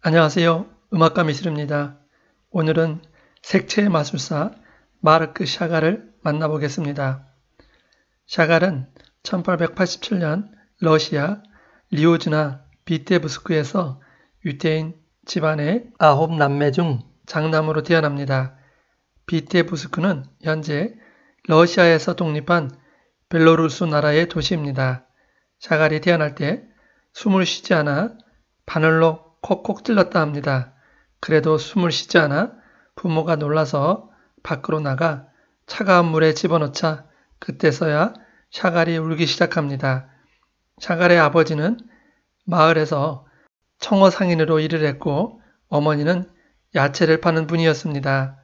안녕하세요. 음악가 미술입니다. 오늘은 색채 마술사 마르크 샤갈을 만나보겠습니다. 샤갈은 1887년 러시아 리오즈나 비테부스크에서 유태인 집안의 아홉 남매 중 장남으로 태어납니다. 비테부스크는 현재 러시아에서 독립한 벨로루스 나라의 도시입니다. 샤갈이 태어날 때 숨을 쉬지 않아 바늘로 콕콕 찔렀다 합니다. 그래도 숨을 쉬지 않아 부모가 놀라서 밖으로 나가 차가운 물에 집어넣자 그때서야 샤갈이 울기 시작합니다. 샤갈의 아버지는 마을에서 청어 상인으로 일을 했고 어머니는 야채를 파는 분이었습니다.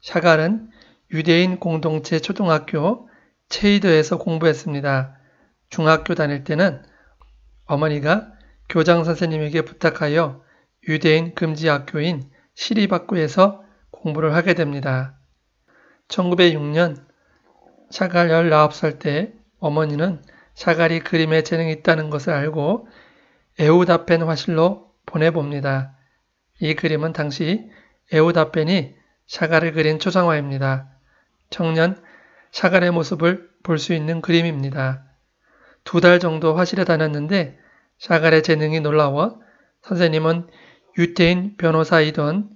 샤갈은 유대인 공동체 초등학교 체이더에서 공부했습니다. 중학교 다닐 때는 어머니가 교장 선생님에게 부탁하여 유대인 금지 학교인 시리바쿠에서 공부를 하게 됩니다. 1906년 샤갈 19살 때 어머니는 샤갈이 그림에 재능이 있다는 것을 알고 에우다펜 화실로 보내봅니다. 이 그림은 당시 에우다펜이 샤갈을 그린 초상화입니다. 청년 샤갈의 모습을 볼 수 있는 그림입니다. 두 달 정도 화실에 다녔는데 샤갈의 재능이 놀라워 선생님은 유태인 변호사이던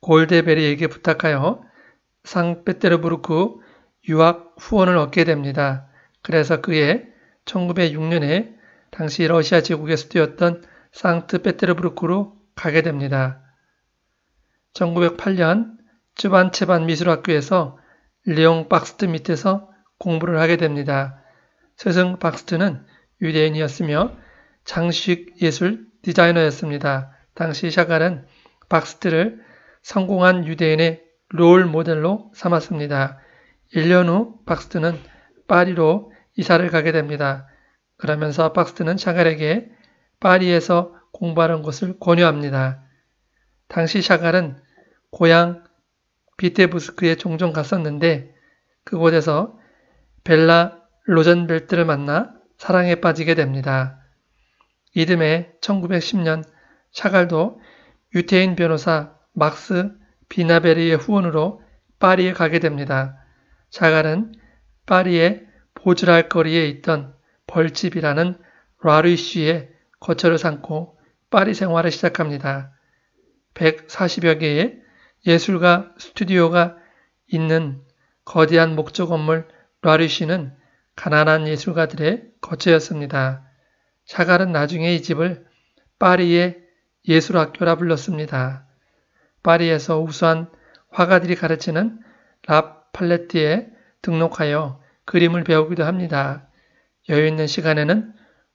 골데베리에게 부탁하여 상페테르부르크 유학 후원을 얻게 됩니다. 그래서 그의 1906년에 당시 러시아 제국의 수도였던 상트페테르부르크로 가게 됩니다. 1908년 쯔반체반 미술학교에서 리옹 박스트 밑에서 공부를 하게 됩니다. 스승 박스트는 유대인이었으며 장식 예술 디자이너였습니다. 당시 샤갈은 박스트를 성공한 유대인의 롤 모델로 삼았습니다. 1년 후 박스트는 파리로 이사를 가게 됩니다. 그러면서 박스트는 샤갈에게 파리에서 공부하는 것을 권유합니다. 당시 샤갈은 고향 비테부스크에 종종 갔었는데 그곳에서 벨라 로젠벨트를 만나 사랑에 빠지게 됩니다. 이듬해 1910년 샤갈도 유태인 변호사 막스 비나베리의 후원으로 파리에 가게 됩니다. 샤갈은 파리의 보즈랄거리에 있던 벌집이라는 라르이쉬의 거처를 삼고 파리 생활을 시작합니다. 140여 개의 예술가 스튜디오가 있는 거대한 목조 건물 라르이쉬는 가난한 예술가들의 거처였습니다. 자갈은 나중에 이 집을 파리의 예술학교라 불렀습니다. 파리에서 우수한 화가들이 가르치는 라 팔레티에 등록하여 그림을 배우기도 합니다. 여유 있는 시간에는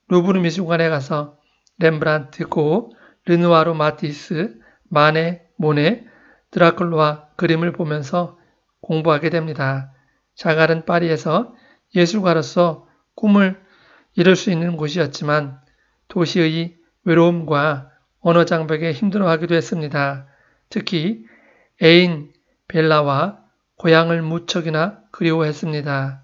루브르 미술관에 가서 렘브란트, 고, 르누아르 마티스, 마네, 모네, 드라큘로와 그림을 보면서 공부하게 됩니다. 자갈은 파리에서 예술가로서 꿈을 이럴 수 있는 곳이었지만 도시의 외로움과 언어 장벽에 힘들어하기도 했습니다. 특히 애인 벨라와 고향을 무척이나 그리워했습니다.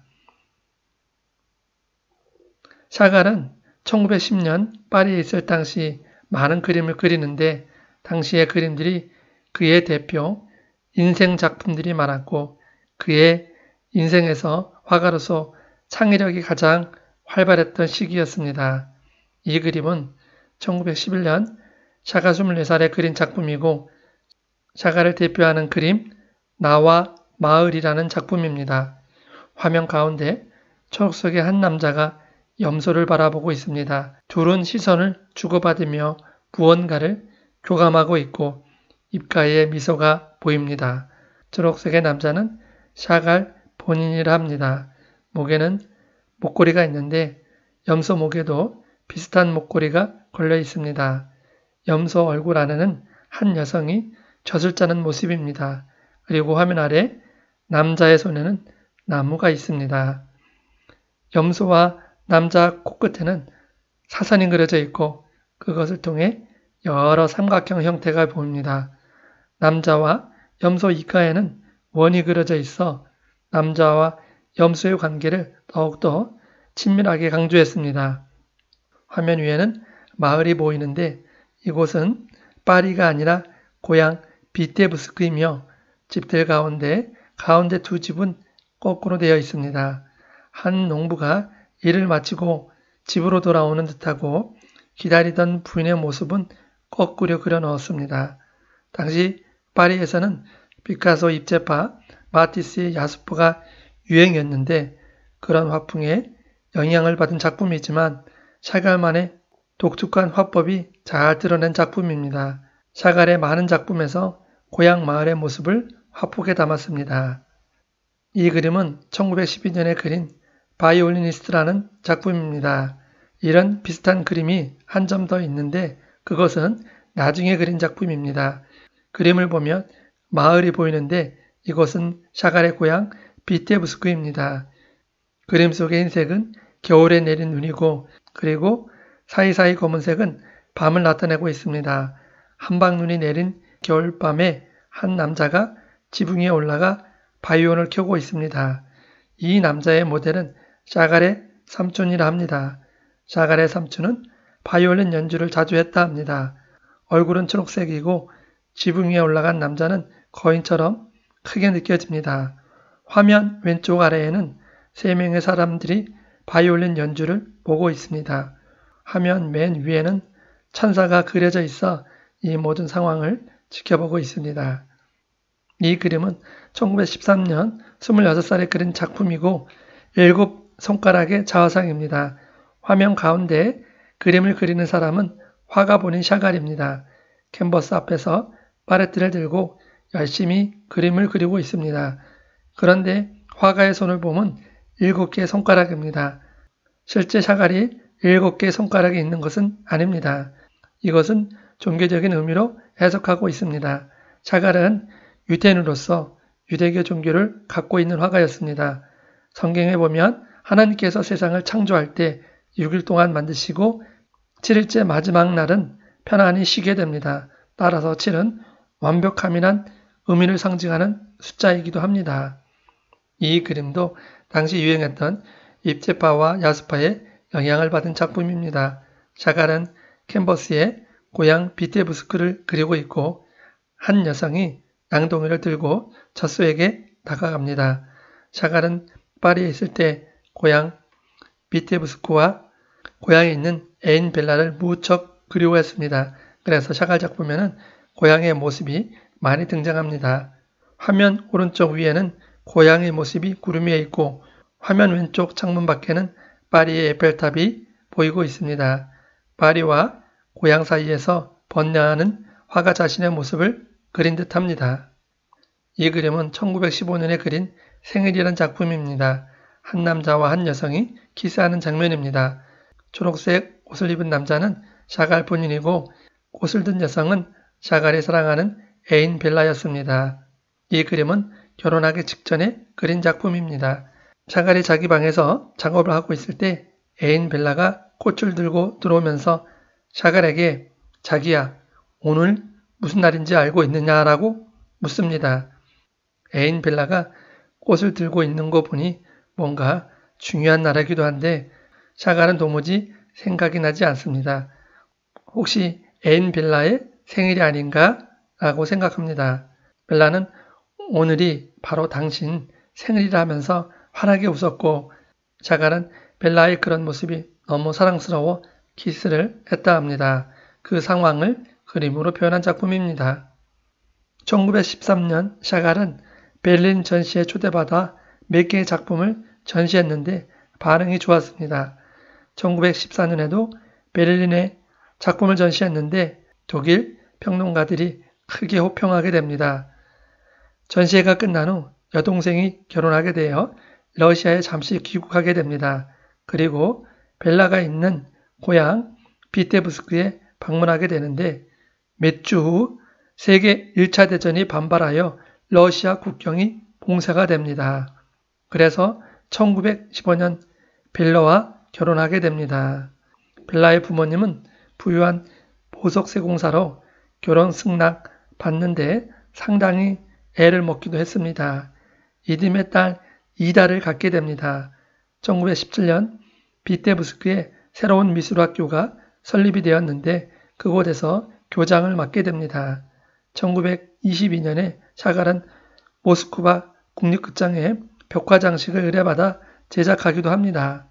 샤갈은 1910년 파리에 있을 당시 많은 그림을 그리는데 당시의 그림들이 그의 대표 인생 작품들이 많았고 그의 인생에서 화가로서 창의력이 가장 활발했던 시기였습니다. 이 그림은 1911년 샤가 24살에 그린 작품이고 샤가를 대표하는 그림 나와 마을이라는 작품입니다. 화면 가운데 초록 속의 한 남자가 염소를 바라보고 있습니다. 둘은 시선을 주고받으며 무언가를 교감하고 있고 입가에 미소가 보입니다. 초록색의 남자는 샤갈 본인이라 합니다. 목에는 목걸이가 있는데 염소 목에도 비슷한 목걸이가 걸려 있습니다. 염소 얼굴 안에는 한 여성이 젖을 짜는 모습입니다. 그리고 화면 아래 남자의 손에는 나무가 있습니다. 염소와 남자 코끝에는 사선이 그려져 있고 그것을 통해 여러 삼각형 형태가 보입니다. 남자와 염소 이가에는 원이 그려져 있어 남자와 염소의 관계를 더욱더 친밀하게 강조했습니다. 화면 위에는 마을이 보이는데 이곳은 파리가 아니라 고향 비테부스크이며 집들 가운데 가운데 두 집은 거꾸로 되어 있습니다. 한 농부가 일을 마치고 집으로 돌아오는 듯하고 기다리던 부인의 모습은 거꾸로 그려 넣었습니다. 당시 파리에서는 피카소 입체파 마티스의 야수포가 유행이었는데 그런 화풍에 영향을 받은 작품이지만 샤갈만의 독특한 화법이 잘 드러낸 작품입니다. 샤갈의 많은 작품에서 고향 마을의 모습을 화폭에 담았습니다. 이 그림은 1912년에 그린 바이올리니스트라는 작품입니다. 이런 비슷한 그림이 한 점 더 있는데 그것은 나중에 그린 작품입니다. 그림을 보면 마을이 보이는데 이것은 샤갈의 고향 비테부스크입니다 그림 속의 흰색은 겨울에 내린 눈이고 그리고 사이사이 검은색은 밤을 나타내고 있습니다. 한방눈이 내린 겨울밤에 한 남자가 지붕 위에 올라가 바이온을 켜고 있습니다. 이 남자의 모델은 샤갈의 삼촌이라 합니다. 샤갈의 삼촌은 바이올린 연주를 자주 했다 합니다. 얼굴은 초록색이고 지붕 위에 올라간 남자는 거인처럼 크게 느껴집니다. 화면 왼쪽 아래에는 3명의 사람들이 바이올린 연주를 보고 있습니다. 화면 맨 위에는 천사가 그려져 있어 이 모든 상황을 지켜보고 있습니다. 이 그림은 1913년 26살에 그린 작품이고 7 손가락의 자화상입니다. 화면 가운데 그림을 그리는 사람은 화가 본인 샤갈입니다. 캔버스 앞에서 파레트를 들고 열심히 그림을 그리고 있습니다. 그런데 화가의 손을 보면 7개의 손가락입니다. 실제 샤갈이 7개의 손가락이 있는 것은 아닙니다. 이것은 종교적인 의미로 해석하고 있습니다. 샤갈은 유대인으로서 유대교 종교를 갖고 있는 화가였습니다. 성경에 보면 하나님께서 세상을 창조할 때 6일 동안 만드시고 7일째 마지막 날은 편안히 쉬게 됩니다. 따라서 7은 완벽함이란 의미를 상징하는 숫자이기도 합니다. 이 그림도 당시 유행했던 입체파와 야스파의 영향을 받은 작품입니다. 샤갈은 캔버스에 고향 비테부스크를 그리고 있고 한 여성이 낭동이를 들고 젖소에게 다가갑니다. 샤갈은 파리에 있을 때 고향 비테부스크와 고향에 있는 에인 벨라를 무척 그리워했습니다. 그래서 샤갈 작품에는 고향의 모습이 많이 등장합니다. 화면 오른쪽 위에는 고향의 모습이 구름 위에 있고 화면 왼쪽 창문 밖에는 파리의 에펠탑이 보이고 있습니다. 파리와 고향 사이에서 번뇌하는 화가 자신의 모습을 그린 듯합니다. 이 그림은 1915년에 그린 생일이란 작품입니다. 한 남자와 한 여성이 키스하는 장면입니다. 초록색 옷을 입은 남자는 샤갈 본인이고 옷을 든 여성은 샤갈이 사랑하는 애인 벨라였습니다. 이 그림은 결혼하기 직전에 그린 작품입니다. 자갈이 자기 방에서 작업을 하고 있을 때 애인 벨라가 꽃을 들고 들어오면서 샤갈에게 자기야 오늘 무슨 날인지 알고 있느냐라고 묻습니다. 애인 벨라가 꽃을 들고 있는 거 보니 뭔가 중요한 날이기도 한데 샤갈은 도무지 생각이 나지 않습니다. 혹시 애인 벨라의 생일이 아닌가? 라고 생각합니다. 벨라는 오늘이 바로 당신 생일이라 하면서 환하게 웃었고 자갈은 벨라의 그런 모습이 너무 사랑스러워 키스를 했다 합니다. 그 상황을 그림으로 표현한 작품입니다. 1913년 샤갈은 베를린 전시에 초대받아 몇 개의 작품을 전시했는데 반응이 좋았습니다. 1914년에도 베를린에 작품을 전시했는데 독일 평론가들이 크게 호평하게 됩니다. 전시회가 끝난 후 여동생이 결혼하게 되어 러시아에 잠시 귀국하게 됩니다. 그리고 벨라가 있는 고향 비테브스크에 방문하게 되는데 몇 주 후 세계 1차 대전이 반발하여 러시아 국경이 봉쇄가 됩니다. 그래서 1915년 벨라와 결혼하게 됩니다. 벨라의 부모님은 부유한 보석세공사로 결혼 승낙 받는데 상당히 애를 먹기도 했습니다. 이듬해 딸 이다를 갖게 됩니다. 1917년 비테부스크의 새로운 미술학교가 설립이 되었는데 그곳에서 교장을 맡게 됩니다. 1922년에 샤갈은 모스크바 국립극장에 벽화 장식을 의뢰받아 제작하기도 합니다.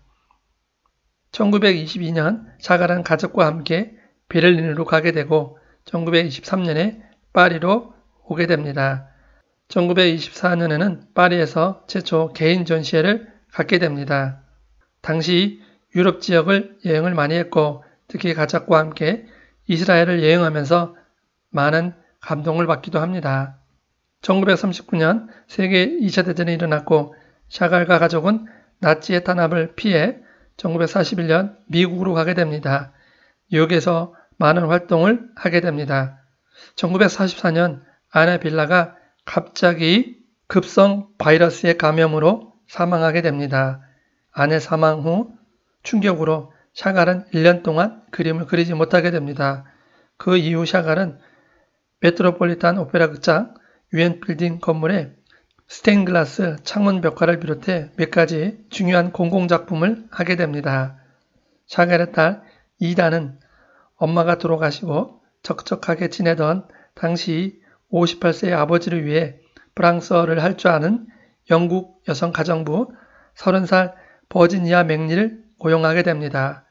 1922년 샤갈은 가족과 함께 베를린으로 가게 되고 1923년에 파리로 오게 됩니다. 1924년에는 파리에서 최초 개인 전시회를 갖게 됩니다. 당시 유럽 지역을 여행을 많이 했고 특히 가작과 함께 이스라엘을 여행하면서 많은 감동을 받기도 합니다. 1939년 세계 2차 대전이 일어났고 샤갈과 가족은 나치의 탄압을 피해 1941년 미국으로 가게 됩니다. 뉴욕에서 많은 활동을 하게 됩니다. 1944년 아내 빌라가 갑자기 급성 바이러스의 감염으로 사망하게 됩니다. 아내 사망 후 충격으로 샤갈은 1년 동안 그림을 그리지 못하게 됩니다. 그 이후 샤갈은 메트로폴리탄 오페라 극장 유엔 빌딩 건물에 스테인글라스 창문 벽화를 비롯해 몇 가지 중요한 공공작품을 하게 됩니다. 샤갈의 딸 이다는 엄마가 돌아가시고 적적하게 지내던 당시 58세의 아버지를 위해 프랑스어를 할 줄 아는 영국 여성가정부 30살 버지니아 맥리를 고용하게 됩니다.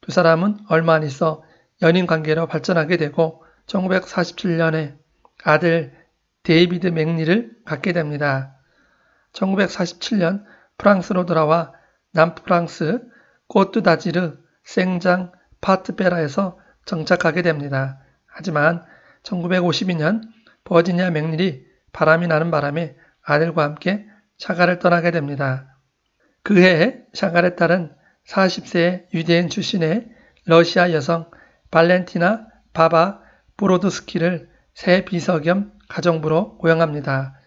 두 사람은 얼마 안 있어 연인 관계로 발전하게 되고 1947년에 아들 데이비드 맥리를 갖게 됩니다. 1947년 프랑스로 돌아와 남프랑스 꼬뚜다지르 생장 파트베라에서 정착하게 됩니다. 하지만 1952년 버지니아 맥닐이 바람이 나는 바람에 아들과 함께 샤가를 떠나게 됩니다. 그해 샤갈의 딸은 40세의 유대인 출신의 러시아 여성 발렌티나 바바 브로드스키를 새 비서 겸 가정부로 고용합니다.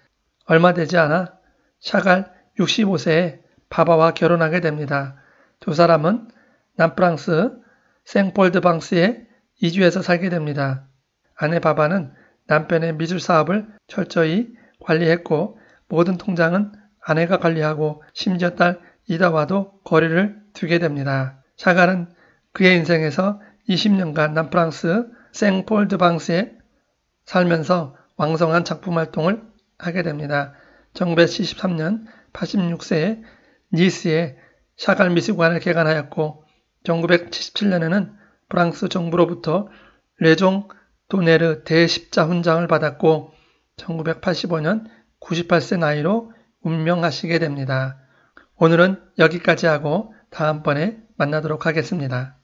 얼마 되지 않아 샤갈 65세에 바바와 결혼하게 됩니다. 두 사람은 남프랑스 생폴드방스에 이주해서 살게 됩니다. 아내 바바는 남편의 미술 사업을 철저히 관리했고 모든 통장은 아내가 관리하고 심지어 딸 이다와도 거리를 두게 됩니다. 샤갈은 그의 인생에서 20년간 남프랑스 생폴드방스에 살면서 왕성한 작품 활동을 하게 됩니다. 1973년 86세에 니스의 샤갈 미술관을 개관하였고 1977년에는 프랑스 정부로부터 레종 도네르 대십자 훈장을 받았고 1985년 98세 나이로 운명하시게 됩니다. 오늘은 여기까지 하고 다음번에 만나도록 하겠습니다.